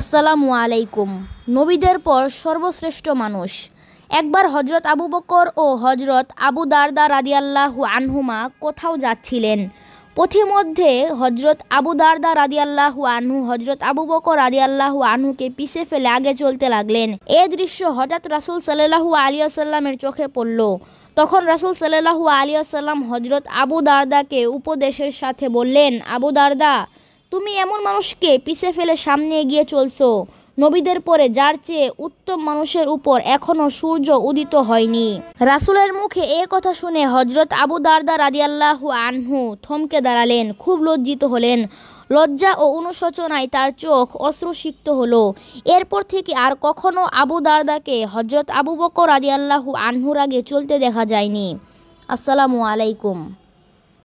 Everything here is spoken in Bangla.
আসসালামু আলাইকুম নবীদের পর সর্বশ্রেষ্ঠ মানুষ একবার হজরত আবু বকর ও হজরত আবু দারদা রাদিয়াল্লাহ আনহুমা কোথাও যাচ্ছিলেন পথিমধ্যে হজরত আবু দারদা রাদিয়াল্লাহ আনহু হজরত আবু বকর রাদিয়াল্লাহু আনহুকে পিছে ফেলে আগে চলতে লাগলেন এ দৃশ্য হঠাৎ রাসুল সাল্লাহু আলিয়াসাল্লামের চোখে পড়ল তখন রাসুল সাল্লাহু আলিয়াসাল্লাম হজরত আবু দারদাকে উপদেশের সাথে বললেন আবু দারদা তুমি এমন মানুষকে পিছে ফেলে সামনে এগিয়ে চলছো নবীদের পরে যার চেয়ে উত্তম মানুষের উপর এখনও সূর্য উদিত হয়নি রাসুলের মুখে এ কথা শুনে হজরত আবু দারদা রাদিয়াল্লাহু আনহু থমকে দাঁড়ালেন খুব লজ্জিত হলেন লজ্জা ও অনুশোচনায় তার চোখ অশ্রুসিক্ত হলো এরপর থেকে আর কখনো আবু দারদাকে হজরত আবু বকর রাদিয়াল্লাহু আনহুর আগে চলতে দেখা যায়নি আসসালামু আলাইকুম